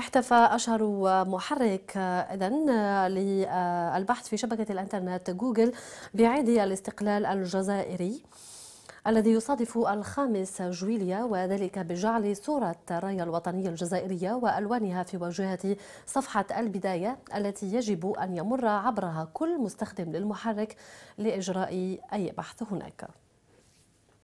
احتفى أشهر محرك إذا للبحث في شبكة الإنترنت جوجل بعيد الاستقلال الجزائري الذي يصادف الخامس جويليا وذلك بجعل صورة الراية الوطنية الجزائرية وألوانها في واجهة صفحة البداية التي يجب أن يمر عبرها كل مستخدم للمحرك لإجراء أي بحث هناك